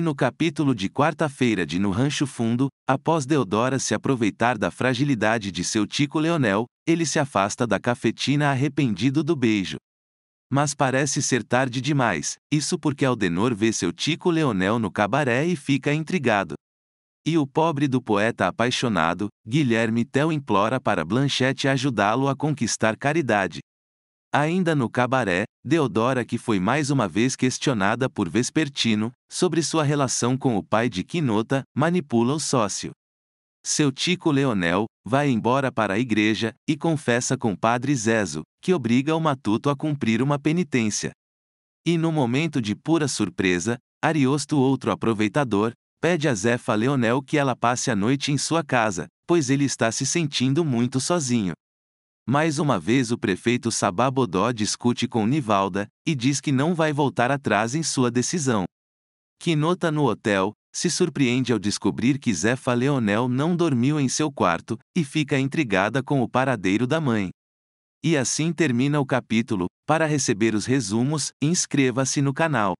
E no capítulo de quarta-feira de No Rancho Fundo, após Deodora se aproveitar da fragilidade de seu Tico Leonel, ele se afasta da cafetina arrependido do beijo. Mas parece ser tarde demais, isso porque Aldenor vê seu Tico Leonel no cabaré e fica intrigado. E o pobre do poeta apaixonado, Guilherme Tell implora para Blanchette ajudá-lo a conquistar caridade. Ainda no cabaré, Deodora que foi mais uma vez questionada por Vespertino sobre sua relação com o pai de Quinota, manipula o sócio. Seu tico Leonel vai embora para a igreja e confessa com padre Zezo, que obriga o matuto a cumprir uma penitência. E no momento de pura surpresa, Ariosto, outro aproveitador, pede a Zefa Leonel que ela passe a noite em sua casa, pois ele está se sentindo muito sozinho. Mais uma vez o prefeito Sabá Bodó discute com Nivalda, e diz que não vai voltar atrás em sua decisão. Quinota no hotel, se surpreende ao descobrir que Zefa Leonel não dormiu em seu quarto, e fica intrigada com o paradeiro da mãe. E assim termina o capítulo, para receber os resumos, inscreva-se no canal.